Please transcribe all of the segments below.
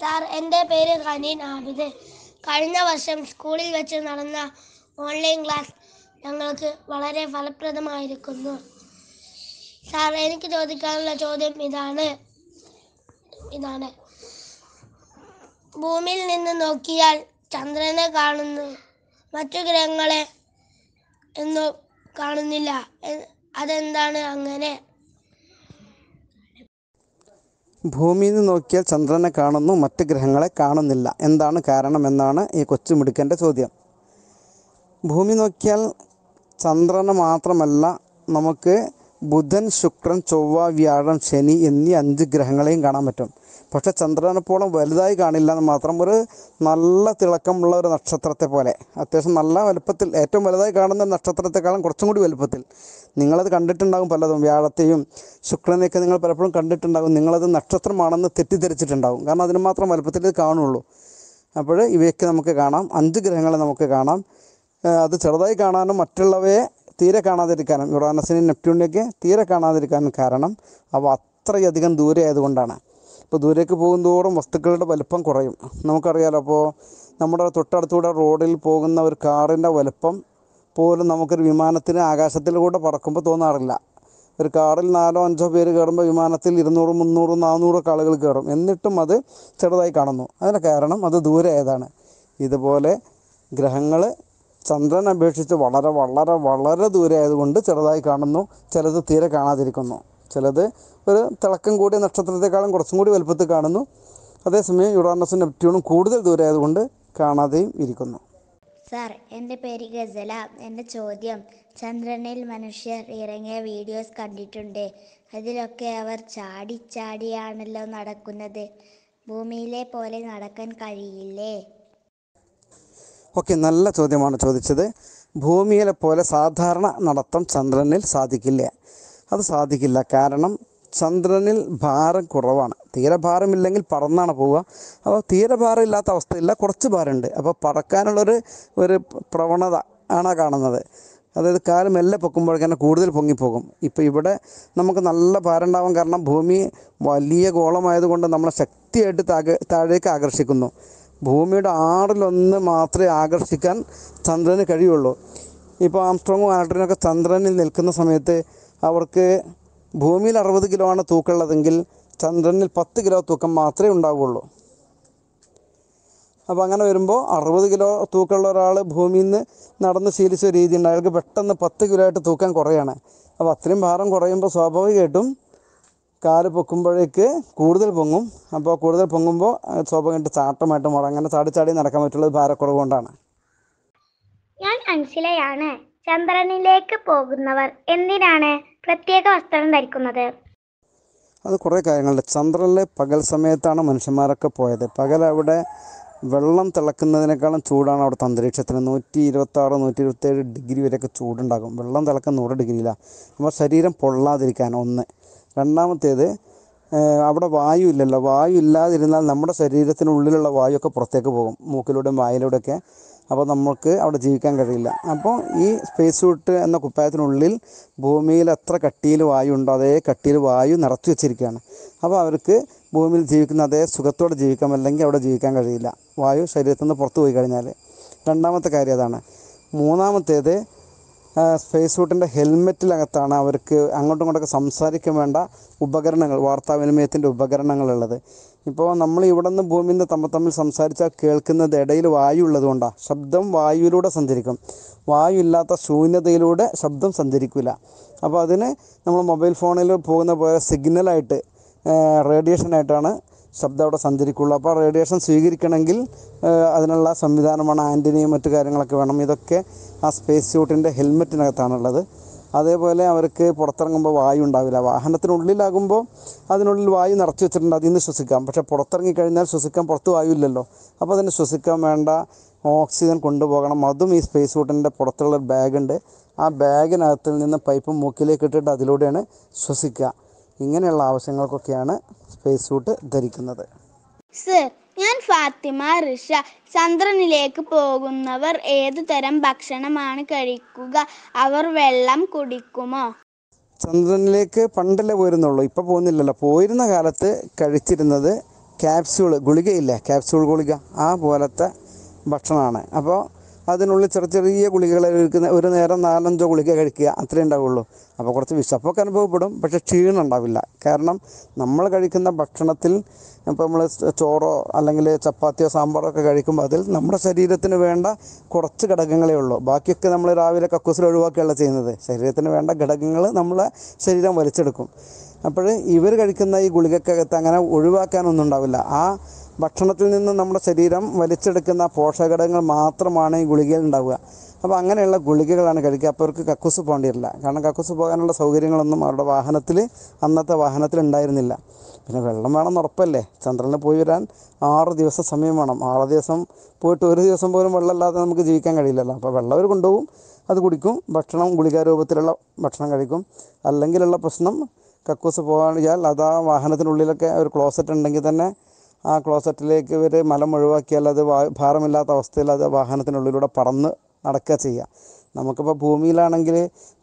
sir എൻ്റെ പേര് ഹനീൻ ആബിദ് കഴിഞ്ഞ വർഷം സ്കൂളിൽ വെച്ച് നടന്ന ഓൺലൈൻ ക്ലാസ് ഞങ്ങൾക്ക് വളരെ ഫലപ്രദമായിരിക്കുന്നു സാർ എനിക്ക് ചോദിക്കാനുള്ള ചോദ്യം ഇതാണ് ഇതാണ് ഭൂമിയിൽ നിന്ന് നോക്കിയാൽ ചന്ദ്രനെ കാണുന്നു മറ്റു ഗ്രഹങ്ങളെ എന്നു കാണുന്നില്ല അതെന്താണ് അങ്ങനെ ഭൂമിയിൽ നിന്ന് നോക്കിയാൽ ചന്ദ്രനെ കാണുന്നു മറ്റ് ഗ്രഹങ്ങളെ കാണുന്നില്ല എന്താണ് കാരണം എന്നാണ് ഈ കൊച്ചുമിടുക്കൻ്റെ ചോദ്യം ഭൂമി നോക്കിയാൽ ചന്ദ്രനെ മാത്രമല്ല നമുക്ക് ബുധൻ ശുക്രൻ ചൊവ്വ വ്യാഴം ശനി എന്നീ അഞ്ച് ഗ്രഹങ്ങളെയും കാണാൻ പറ്റും പക്ഷെ ചന്ദ്രനെപ്പോളം വലുതായി കാണില്ല എന്ന് മാത്രം ഒരു നല്ല തിളക്കമുള്ള ഒരു നക്ഷത്രത്തെ പോലെ അത്യാവശ്യം നല്ല വലുപ്പത്തിൽ ഏറ്റവും വലുതായി കാണുന്ന നക്ഷത്രത്തെക്കാളും കുറച്ചും കൂടി വലുപ്പത്തിൽ നിങ്ങളത് കണ്ടിട്ടുണ്ടാകും പലതും വ്യാഴത്തെയും ശുക്രനെയൊക്കെ നിങ്ങൾ പലപ്പോഴും കണ്ടിട്ടുണ്ടാകും നിങ്ങളത് നക്ഷത്രമാണെന്ന് തെറ്റിദ്ധരിച്ചിട്ടുണ്ടാകും കാരണം അതിന് മാത്രം വലുപ്പത്തിൽ കാണുള്ളൂ അപ്പോൾ ഇവയൊക്കെ നമുക്ക് കാണാം അഞ്ച് ഗ്രഹങ്ങളെ നമുക്ക് കാണാം അത് ചെറുതായി കാണാനും മറ്റുള്ളവയെ തീരെ കാണാതിരിക്കാനും യുറാനസിനെ നെപ്റ്റ്യൂണിലേക്ക് തീരെ കാണാതിരിക്കാനും കാരണം അവ അത്രയധികം ദൂരെ ആയതുകൊണ്ടാണ് ഇപ്പോൾ ദൂരേക്ക് തോറും വസ്തുക്കളുടെ വലുപ്പം കുറയും നമുക്കറിയാലോ അപ്പോൾ നമ്മുടെ തൊട്ടടുത്തൂടെ റോഡിൽ പോകുന്ന ഒരു കാറിൻ്റെ വലുപ്പം പോലും നമുക്കൊരു വിമാനത്തിന് ആകാശത്തിലൂടെ പറക്കുമ്പോൾ തോന്നാറില്ല ഒരു കാറിൽ നാലോ അഞ്ചോ പേര് കയറുമ്പോൾ വിമാനത്തിൽ ഇരുന്നൂറ് മുന്നൂറ് നാനൂറൊക്കെ ആളുകൾ കയറും എന്നിട്ടും അത് ചെറുതായി കാണുന്നു അതിന് കാരണം അത് ദൂരെ ആയതാണ് ഇതുപോലെ ഗ്രഹങ്ങൾ ചന്ദ്രനെ അപേക്ഷിച്ച് വളരെ വളരെ വളരെ ദൂരെ ആയതുകൊണ്ട് ചെറുതായി കാണുന്നു ചിലത് തീരെ കാണാതിരിക്കുന്നു ചിലത് ഒരു തിളക്കം കൂടിയ നക്ഷത്രത്തെക്കാളും കുറച്ചും കൂടി വലുപ്പത്തിൽ കാണുന്നു അതേസമയം യുറാനസും നെപ്റ്റ്യൂണും കൂടുതൽ ദൂരെ ആയതുകൊണ്ട് കാണാതെയും ഇരിക്കുന്നു സാർ എൻ്റെ പേര് ഗസല എൻ്റെ ചോദ്യം ചന്ദ്രനിൽ മനുഷ്യർ ഇറങ്ങിയ വീഡിയോസ് കണ്ടിട്ടുണ്ട് അതിലൊക്കെ അവർ ചാടി ചാടിയാണല്ലോ നടക്കുന്നത് ഭൂമിയിലെ പോലെ നടക്കാൻ കഴിയില്ലേ ഓക്കെ നല്ല ചോദ്യമാണ് ചോദിച്ചത് ഭൂമിയിലെ പോലെ സാധാരണ നടത്തം ചന്ദ്രനിൽ സാധിക്കില്ല അത് സാധിക്കില്ല കാരണം ചന്ദ്രനിൽ ഭാരം കുറവാണ് തീരെ പറന്നാണ് പോവുക അപ്പോൾ തീരെ ഭാരമില്ലാത്ത അവസ്ഥയില്ല കുറച്ച് ഭാരമുണ്ട് അപ്പോൾ പറക്കാനുള്ളൊരു ഒരു പ്രവണത ആണ് കാണുന്നത് അതായത് കാലം മെല്ലെ പൊക്കുമ്പോഴേക്കന്നെ കൂടുതൽ പൊങ്ങിപ്പോകും ഇപ്പം ഇവിടെ നമുക്ക് നല്ല ഭാരം ഉണ്ടാവാൻ കാരണം ഭൂമി വലിയ ഗോളമായതുകൊണ്ട് നമ്മളെ ശക്തിയായിട്ട് താഴേക്ക് ആകർഷിക്കുന്നു ഭൂമിയുടെ ആറിലൊന്ന് മാത്രമേ ആകർഷിക്കാൻ ചന്ദ്രന് കഴിയുള്ളൂ ഇപ്പോൾ ആംസ്ട്രോങ്ങും ആൾട്ടറിനൊക്കെ ചന്ദ്രനിൽ നിൽക്കുന്ന സമയത്ത് അവർക്ക് ഭൂമിയിൽ അറുപത് കിലോ ആണ് തൂക്കമുള്ളതെങ്കിൽ ചന്ദ്രനിൽ പത്ത് കിലോ തൂക്കം മാത്രമേ ഉണ്ടാവുകയുള്ളൂ അപ്പോൾ അങ്ങനെ വരുമ്പോൾ അറുപത് കിലോ തൂക്കമുള്ള ഒരാൾ ഭൂമിയിൽ നിന്ന് നടന്ന് ശീലിച്ച രീതി ഉണ്ട് അയാൾക്ക് പെട്ടെന്ന് പത്ത് കിലോ ആയിട്ട് തൂക്കം കുറയാണ് അപ്പോൾ അത്രയും ഭാരം കുറയുമ്പോൾ സ്വാഭാവികമായിട്ടും കാല് പൊക്കുമ്പോഴേക്ക് കൂടുതൽ പൊങ്ങും അപ്പോൾ കൂടുതൽ പൊങ്ങുമ്പോൾ സ്വാഭാവികമായിട്ട് ചാട്ടമായിട്ട് മുട അങ്ങനെ ചാടി ചാടി നടക്കാൻ പറ്റുള്ളത് ഭാരക്കുറവ് കൊണ്ടാണ് ഞാൻ അൻസിലയാണ് ചന്ദ്രനിലേക്ക് പോകുന്നവർ എന്തിനാണ് പ്രത്യേക വസ്ത്രം ധരിക്കുന്നത് അത് കുറേ കാര്യങ്ങളുണ്ട് ചന്ദ്രനിലെ പകൽ സമയത്താണ് മനുഷ്യന്മാരൊക്കെ പോയത് പകൽ അവിടെ വെള്ളം തിളക്കുന്നതിനേക്കാളും ചൂടാണ് അവിടുത്തെ അന്തരീക്ഷത്തിൽ നൂറ്റി ആറ് നൂറ്റി ഏഴ് ഡിഗ്രി വരെയൊക്കെ ചൂടുണ്ടാകും വെള്ളം തിളക്കം നൂറ് ഡിഗ്രിയിലാണ് അപ്പോൾ ശരീരം പൊള്ളാതിരിക്കാൻ ഒന്ന് രണ്ടാമത്തേത് അവിടെ വായു ഇല്ലല്ലോ വായു ഇല്ലാതിരുന്നാൽ നമ്മുടെ ശരീരത്തിനുള്ളിലുള്ള വായുവൊക്കെ പുറത്തേക്ക് പോകും മൂക്കിലൂടെയും വായിലൂടെയൊക്കെ അപ്പോൾ നമുക്ക് അവിടെ ജീവിക്കാൻ കഴിയില്ല അപ്പോൾ ഈ സ്പേസ് സൂട്ട് എന്ന കുപ്പായത്തിനുള്ളിൽ ഭൂമിയിൽ എത്ര കട്ടിയിൽ വായു ഉണ്ടോ അതേ കട്ടിയിൽ വായു നിറച്ചു വെച്ചിരിക്കുകയാണ് അപ്പോൾ അവർക്ക് ഭൂമിയിൽ ജീവിക്കുന്ന അതേ സുഖത്തോടെ ജീവിക്കാം അല്ലെങ്കിൽ അവിടെ ജീവിക്കാൻ കഴിയില്ല വായു ശരീരത്തിൽ നിന്ന് പുറത്തു പോയി കഴിഞ്ഞാൽ രണ്ടാമത്തെ കാര്യം അതാണ് മൂന്നാമത്തേത് സ്പേസ് സൂട്ടിൻ്റെ ഹെൽമെറ്റിലകത്താണ് അവർക്ക് അങ്ങോട്ടും ഇങ്ങോട്ടൊക്കെ സംസാരിക്കാൻ വേണ്ട ഉപകരണങ്ങൾ വാർത്താവിനിമയത്തിൻ്റെ ഉപകരണങ്ങളുള്ളത് ഇപ്പോൾ നമ്മൾ ഇവിടെ നിന്ന് ഭൂമിയിൽ നിന്ന് തമ്മിൽ തമ്മിൽ സംസാരിച്ചാൽ കേൾക്കുന്നത് ഇടയിൽ വായു ഉള്ളതുകൊണ്ടാണ് ശബ്ദം വായുവിലൂടെ സഞ്ചരിക്കും വായു ഇല്ലാത്ത ശൂന്യതയിലൂടെ ശബ്ദം സഞ്ചരിക്കില്ല അപ്പോൾ അതിന് നമ്മൾ മൊബൈൽ ഫോണിൽ പോകുന്ന പോലെ സിഗ്നലായിട്ട് റേഡിയേഷനായിട്ടാണ് ശബ്ദം അവിടെ സഞ്ചരിക്കുള്ളൂ അപ്പോൾ റേഡിയേഷൻ സ്വീകരിക്കണമെങ്കിൽ അതിനുള്ള സംവിധാനമാണ് ആൻറ്റിനിയും മറ്റു കാര്യങ്ങളൊക്കെ വേണം ഇതൊക്കെ ആ സ്പേസ് സ്യൂട്ടിൻ്റെ ഹെൽമെറ്റിനകത്താണുള്ളത് അതേപോലെ അവർക്ക് പുറത്തിറങ്ങുമ്പോൾ വായു ഉണ്ടാവില്ല വാഹനത്തിനുള്ളിലാകുമ്പോൾ അതിനുള്ളിൽ വായു നിറച്ച് വെച്ചിട്ടുണ്ട് അതിൽ നിന്ന് ശ്വസിക്കാം പക്ഷേ കഴിഞ്ഞാൽ ശ്വസിക്കാൻ പുറത്ത് വായു ഇല്ലല്ലോ അപ്പോൾ അതിന് ശ്വസിക്കാൻ വേണ്ട ഓക്സിജൻ കൊണ്ടുപോകണം അതും ഈ സ്പേസ് ബോട്ടിൻ്റെ പുറത്തുള്ള ബാഗുണ്ട് ആ ബാഗിനകത്തിൽ നിന്ന് പൈപ്പ് മൂക്കിലേക്ക് ഇട്ടിട്ട് അതിലൂടെയാണ് ശ്വസിക്കുക ഇങ്ങനെയുള്ള ആവശ്യങ്ങൾക്കൊക്കെയാണ് സ്പേസ് സൂട്ട് ധരിക്കുന്നത് സർ ഞാൻ ഫാത്തിമ റിഷ ചന്ദ്രനിലേക്ക് പോകുന്നവർ ഏതു തരം ഭക്ഷണമാണ് കഴിക്കുക അവർ വെള്ളം കുടിക്കുമോ ചന്ദ്രനിലേക്ക് പണ്ടല്ലേ പോയിരുന്നുള്ളൂ ഇപ്പൊ പോകുന്നില്ലല്ലോ പോയിരുന്ന കാലത്ത് കഴിച്ചിരുന്നത് ക്യാപ്സ്യൂൾ ഗുളികയില്ല ക്യാപ്സ്യൂൾ ഗുളിക ആ പോലത്തെ ഭക്ഷണമാണ് അപ്പോൾ അതിനുള്ളിൽ ചെറിയ ചെറിയ ഗുളികകൾ കഴിക്കുന്ന ഒരു നേരം നാലഞ്ചോ ഗുളിക കഴിക്കുക അത്രയേ ഉണ്ടാവുള്ളൂ അപ്പോൾ കുറച്ച് വിശപ്പൊക്കെ അനുഭവപ്പെടും പക്ഷേ ക്ഷീണം ഉണ്ടാവില്ല കാരണം നമ്മൾ കഴിക്കുന്ന ഭക്ഷണത്തിൽ ഇപ്പോൾ നമ്മൾ ചോറോ അല്ലെങ്കിൽ ചപ്പാത്തിയോ സാമ്പാറോ ഒക്കെ കഴിക്കുമ്പോൾ അതിൽ നമ്മുടെ ശരീരത്തിന് വേണ്ട കുറച്ച് ഘടകങ്ങളേ ഉള്ളൂ ബാക്കിയൊക്കെ നമ്മൾ രാവിലെ കക്കൂസിൽ ഒഴിവാക്കുകയല്ല ചെയ്യുന്നത് ശരീരത്തിന് വേണ്ട ഘടകങ്ങൾ നമ്മളെ ശരീരം വലിച്ചെടുക്കും അപ്പോൾ ഇവർ കഴിക്കുന്ന ഈ ഗുളികക്കകത്ത് അങ്ങനെ ഒഴിവാക്കാനൊന്നും ഉണ്ടാവില്ല ആ ഭക്ഷണത്തിൽ നിന്ന് നമ്മുടെ ശരീരം വലിച്ചെടുക്കുന്ന പോഷകഘടകങ്ങൾ മാത്രമാണ് ഈ ഗുളികയിൽ ഉണ്ടാവുക അപ്പോൾ അങ്ങനെയുള്ള ഗുളികകളാണ് കഴിക്കുക അപ്പോൾ അവർക്ക് കക്കൂസ് പോകേണ്ടി കാരണം കക്കൂസ് പോകാനുള്ള സൗകര്യങ്ങളൊന്നും അവരുടെ വാഹനത്തിൽ അന്നത്തെ വാഹനത്തിൽ ഉണ്ടായിരുന്നില്ല പിന്നെ വെള്ളം വേണമെന്ന് ഉറപ്പല്ലേ ചന്ദ്രനിൽ പോയി വരാൻ ആറ് ദിവസം സമയം വേണം ആറ് ദിവസം പോയിട്ട് ഒരു ദിവസം പോലും വെള്ളമില്ലാതെ നമുക്ക് ജീവിക്കാൻ കഴിയില്ലല്ലോ അപ്പോൾ വെള്ളം അവർ കൊണ്ടുപോകും അത് കുടിക്കും ഭക്ഷണം ഗുളികാ രൂപത്തിലുള്ള ഭക്ഷണം കഴിക്കും അല്ലെങ്കിലുള്ള പ്രശ്നം കക്കൂസ് പോകാൻ വിചാൽ അതാ വാഹനത്തിനുള്ളിലൊക്കെ ഒരു ക്ലോസറ്റ് ഉണ്ടെങ്കിൽ തന്നെ ആ ക്ലോസറ്റിലേക്ക് ഇവർ മലം ഒഴിവാക്കിയാൽ അത് ഭാരമില്ലാത്ത അവസ്ഥയിൽ അത് വാഹനത്തിനുള്ളിലൂടെ പറന്ന് നടക്കുക ചെയ്യുക നമുക്കിപ്പോൾ ഭൂമിയിലാണെങ്കിൽ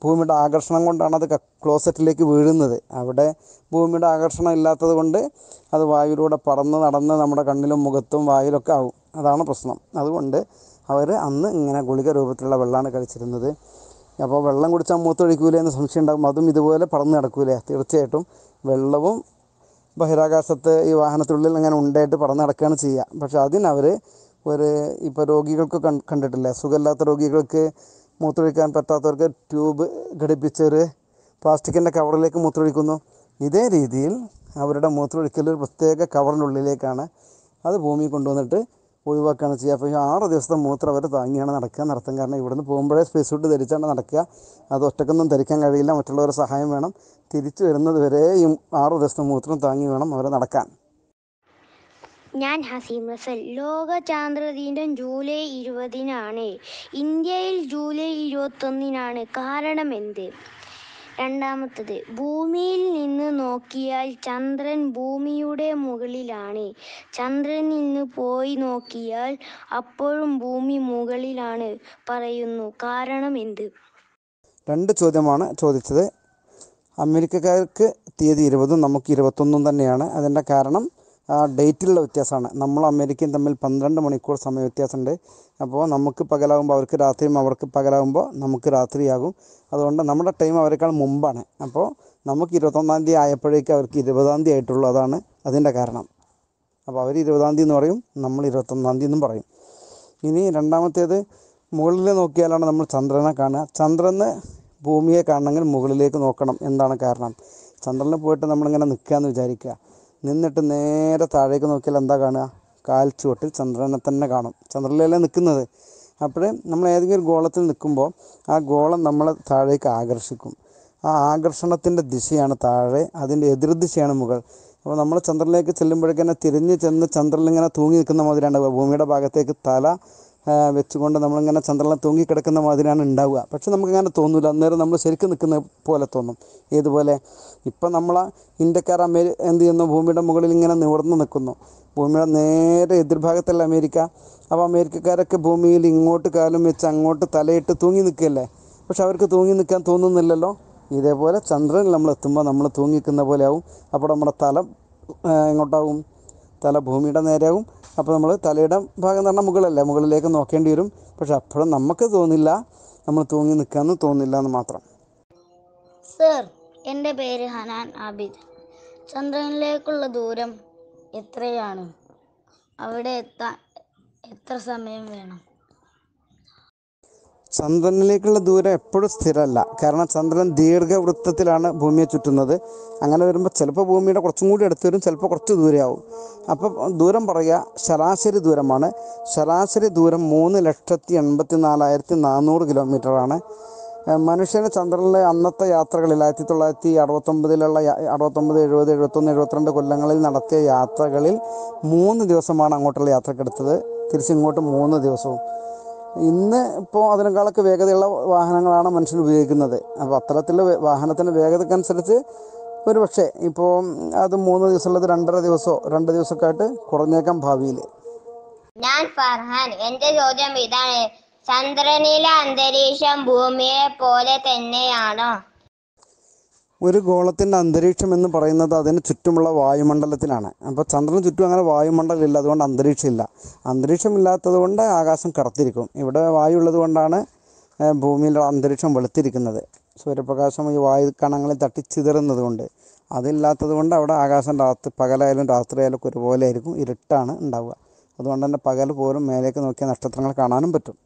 ഭൂമിയുടെ ആകർഷണം കൊണ്ടാണ് അത് ക്ലോസറ്റിലേക്ക് വീഴുന്നത് അവിടെ ഭൂമിയുടെ ആകർഷണം ഇല്ലാത്തത് കൊണ്ട് അത് വായുവിലൂടെ പറന്ന് നടന്ന് നമ്മുടെ കണ്ണിലും മുഖത്തും വായിലൊക്കെ ആവും അതാണ് പ്രശ്നം അതുകൊണ്ട് അവർ അന്ന് ഇങ്ങനെ ഗുളിക രൂപത്തിലുള്ള വെള്ളമാണ് കഴിച്ചിരുന്നത് അപ്പോൾ വെള്ളം കുടിച്ചാൽ മൂത്തൊഴിക്കൂലേ എന്ന് സംശയം ഉണ്ടാകും അതും ഇതുപോലെ പറന്ന് നടക്കൂലേ തീർച്ചയായിട്ടും വെള്ളവും ബഹിരാകാശത്ത് ഈ വാഹനത്തിനുള്ളിൽ അങ്ങനെ ഉണ്ടായിട്ട് പറന്ന് നടക്കുകയാണ് ചെയ്യുക പക്ഷെ അതിനവർ ഒരു ഇപ്പോൾ രോഗികൾക്ക് കണ്ടിട്ടില്ലേ സുഖമില്ലാത്ത രോഗികൾക്ക് മൂത്തൊഴിക്കാൻ പറ്റാത്തവർക്ക് ട്യൂബ് ഘടിപ്പിച്ചൊരു പ്ലാസ്റ്റിക്കിൻ്റെ കവറിലേക്ക് മൂത്തൊഴിക്കുന്നു ഇതേ രീതിയിൽ അവരുടെ മൂത്രമൊഴിക്കൽ പ്രത്യേക കവറിനുള്ളിലേക്കാണ് അത് ഭൂമി കൊണ്ടുവന്നിട്ട് ഒഴിവാക്കുകയാണ് ചെയ്യുക അപ്പോൾ ആറ് ദിവസത്തെ മൂത്രം അവർ താങ്ങിയാണ് നടക്കുക നടത്തും കാരണം നിന്ന് പോകുമ്പോഴേ സ്പേസ് ഫുഡ് ധരിച്ചാണ് നടക്കുക അത് ഒറ്റക്കൊന്നും ധരിക്കാൻ കഴിയില്ല മറ്റുള്ളവരുടെ സഹായം വേണം തിരിച്ചു വരുന്നത് വരെയും ആറ് ദിവസത്തെ മൂത്രം താങ്ങി വേണം അവരെ നടക്കാൻ ഞാൻ ഹസീം റസൽ ലോക ചാന്ദ്ര ദിനം ജൂലൈ ഇരുപതിനാണ് ഇന്ത്യയിൽ ജൂലൈ ഇരുപത്തൊന്നിനാണ് കാരണം എന്ത് രണ്ടാമത്തത് ഭൂമിയിൽ നിന്ന് നോക്കിയാൽ ചന്ദ്രൻ ഭൂമിയുടെ മുകളിലാണ് ചന്ദ്രനിൽ നിന്ന് പോയി നോക്കിയാൽ അപ്പോഴും ഭൂമി മുകളിലാണ് പറയുന്നു കാരണം എന്ത് രണ്ട് ചോദ്യമാണ് ചോദിച്ചത് അമേരിക്കക്കാർക്ക് തീയതി ഇരുപതും നമുക്ക് ഇരുപത്തൊന്നും തന്നെയാണ് അതിൻ്റെ കാരണം ഡേറ്റിലുള്ള വ്യത്യാസമാണ് നമ്മൾ അമേരിക്കയും തമ്മിൽ പന്ത്രണ്ട് മണിക്കൂർ സമയ വ്യത്യാസമുണ്ട് അപ്പോൾ നമുക്ക് പകലാകുമ്പോൾ അവർക്ക് രാത്രിയും അവർക്ക് പകലാകുമ്പോൾ നമുക്ക് രാത്രിയാകും അതുകൊണ്ട് നമ്മുടെ ടൈം അവരെക്കാൾ മുമ്പാണ് അപ്പോൾ നമുക്ക് ഇരുപത്തൊന്നാം തീയതി ആയപ്പോഴേക്കും അവർക്ക് ഇരുപതാം തീയതി ആയിട്ടുള്ളൂ അതാണ് അതിൻ്റെ കാരണം അപ്പോൾ അവർ ഇരുപതാം തീയതി എന്ന് പറയും നമ്മൾ ഇരുപത്തൊന്നാം തീയതി എന്നും പറയും ഇനി രണ്ടാമത്തേത് മുകളിൽ നോക്കിയാലാണ് നമ്മൾ ചന്ദ്രനെ കാണുക ചന്ദ്രന് ഭൂമിയെ കാണണമെങ്കിൽ മുകളിലേക്ക് നോക്കണം എന്താണ് കാരണം ചന്ദ്രനിൽ പോയിട്ട് നമ്മളിങ്ങനെ നിൽക്കുക എന്ന് വിചാരിക്കുക നിന്നിട്ട് നേരെ താഴേക്ക് നോക്കിയാൽ എന്താ കാണുക കാൽച്ചുവട്ടിൽ ചന്ദ്രനെ തന്നെ കാണും ചന്ദ്രനിലല്ലേ നിൽക്കുന്നത് അപ്പോൾ നമ്മൾ ഏതെങ്കിലും ഒരു ഗോളത്തിൽ നിൽക്കുമ്പോൾ ആ ഗോളം നമ്മളെ താഴേക്ക് ആകർഷിക്കും ആ ആകർഷണത്തിൻ്റെ ദിശയാണ് താഴെ അതിൻ്റെ എതിർദിശയാണ് മുകൾ അപ്പോൾ നമ്മൾ ചന്ദ്രനിലേക്ക് ചെല്ലുമ്പോഴേക്കന്നെ തിരിഞ്ഞ് ചെന്ന് ചന്ദ്രനിൽ ഇങ്ങനെ തൂങ്ങി നിൽക്കുന്ന മാതിരിയാണ് ഭൂമിയുടെ ഭാഗത്തേക്ക് തല വെച്ചുകൊണ്ട് നമ്മളിങ്ങനെ ചന്ദ്രനിൽ തൂങ്ങിക്കിടക്കുന്ന മാതിരിയാണ് ഉണ്ടാവുക പക്ഷെ നമുക്കങ്ങനെ തോന്നില്ല അന്നേരം നമ്മൾ ശരിക്കും നിൽക്കുന്ന പോലെ തോന്നും ഏതുപോലെ ഇപ്പം നമ്മൾ ഇന്ത്യക്കാർ അമേരി എന്ത് ചെയ്യുന്നു ഭൂമിയുടെ മുകളിൽ ഇങ്ങനെ നിവർന്ന് നിൽക്കുന്നു ഭൂമിയുടെ നേരെ എതിർഭാഗത്തല്ല അമേരിക്ക അപ്പോൾ അമേരിക്കക്കാരൊക്കെ ഭൂമിയിൽ ഇങ്ങോട്ട് കാലും വെച്ച് അങ്ങോട്ട് തലയിട്ട് തൂങ്ങി നിൽക്കുകയല്ലേ പക്ഷെ അവർക്ക് തൂങ്ങി നിൽക്കാൻ തോന്നുന്നില്ലല്ലോ ഇതേപോലെ ചന്ദ്രനിൽ നമ്മൾ എത്തുമ്പോൾ നമ്മൾ തൂങ്ങിക്കുന്ന പോലെ ആവും അപ്പോൾ നമ്മുടെ തല എങ്ങോട്ടാവും തല ഭൂമിയുടെ നേരെയാവും അപ്പോൾ നമ്മൾ തലയുടെ ഭാഗം എന്ന് പറഞ്ഞാൽ മുകളല്ല മുകളിലേക്ക് നോക്കേണ്ടി വരും പക്ഷെ അപ്പോഴും നമുക്ക് തോന്നില്ല നമ്മൾ തൂങ്ങി നിൽക്കാമെന്ന് തോന്നില്ല എന്ന് മാത്രം സർ എൻ്റെ പേര് ഹനാൻ ആബിദ് ചന്ദ്രനിലേക്കുള്ള ദൂരം എത്രയാണ് അവിടെ എത്താൻ എത്ര സമയം വേണം ചന്ദ്രനിലേക്കുള്ള ദൂരം എപ്പോഴും സ്ഥിരമല്ല കാരണം ചന്ദ്രൻ ദീർഘവൃത്തത്തിലാണ് ഭൂമിയെ ചുറ്റുന്നത് അങ്ങനെ വരുമ്പോൾ ചിലപ്പോൾ ഭൂമിയുടെ കുറച്ചും കൂടി അടുത്ത് വരും ചിലപ്പോൾ കുറച്ച് ദൂരമാവും അപ്പോൾ ദൂരം പറയുക ശരാശരി ദൂരമാണ് ശരാശരി ദൂരം മൂന്ന് ലക്ഷത്തി എൺപത്തി നാലായിരത്തി നാനൂറ് കിലോമീറ്ററാണ് മനുഷ്യന് ചന്ദ്രനിലെ അന്നത്തെ യാത്രകളിൽ ആയിരത്തി തൊള്ളായിരത്തി അറുപത്തൊമ്പതിലുള്ള അറുപത്തൊമ്പത് എഴുപത് എഴുപത്തൊന്ന് എഴുപത്തിരണ്ട് കൊല്ലങ്ങളിൽ നടത്തിയ യാത്രകളിൽ മൂന്ന് ദിവസമാണ് അങ്ങോട്ടുള്ള യാത്രക്കെടുത്തത് തിരിച്ചിങ്ങോട്ട് മൂന്ന് ദിവസവും ഇന്ന് ഇപ്പോൾ അതിനേക്കാളൊക്കെ വേഗതയുള്ള വാഹനങ്ങളാണ് മനുഷ്യൻ ഉപയോഗിക്കുന്നത് അപ്പോൾ അത്തരത്തിലുള്ള വാഹനത്തിൻ്റെ വേഗതക്കനുസരിച്ച് ഒരു പക്ഷേ ഇപ്പോൾ അത് മൂന്ന് ദിവസമുള്ളത് രണ്ടര ദിവസമോ രണ്ട് ദിവസമൊക്കെ ആയിട്ട് കുറഞ്ഞേക്കാം ഭാവിയിൽ ഞാൻ ഫർഹാൻ എൻ്റെ ചോദ്യം ഇതാണ് ചന്ദ്രനിലെ അന്തരീക്ഷം ഭൂമിയെ പോലെ തന്നെയാണോ ഒരു ഗോളത്തിൻ്റെ അന്തരീക്ഷം എന്ന് പറയുന്നത് അതിന് ചുറ്റുമുള്ള വായുമണ്ഡലത്തിലാണ് അപ്പോൾ ചന്ദ്രന് ചുറ്റും അങ്ങനെ വായുമണ്ഡലം ഇല്ല അതുകൊണ്ട് അന്തരീക്ഷമില്ല അന്തരീക്ഷമില്ലാത്തത് കൊണ്ട് ആകാശം കറുത്തിരിക്കും ഇവിടെ വായു ഉള്ളത് കൊണ്ടാണ് ഭൂമിയിൽ അന്തരീക്ഷം വെളുത്തിരിക്കുന്നത് സൂര്യപ്രകാശം ഈ വായു കണങ്ങളിൽ തട്ടി ചിതറുന്നത് കൊണ്ട് അതില്ലാത്തത് കൊണ്ട് അവിടെ ആകാശം രാത്രി പകലായാലും രാത്രിയായാലും ഒക്കെ ഒരുപോലെ ആയിരിക്കും ഇരുട്ടാണ് ഉണ്ടാവുക അതുകൊണ്ട് തന്നെ പകൽ പോലും മേലേക്ക് നോക്കിയാൽ നക്ഷത്രങ്ങൾ കാണാനും പറ്റും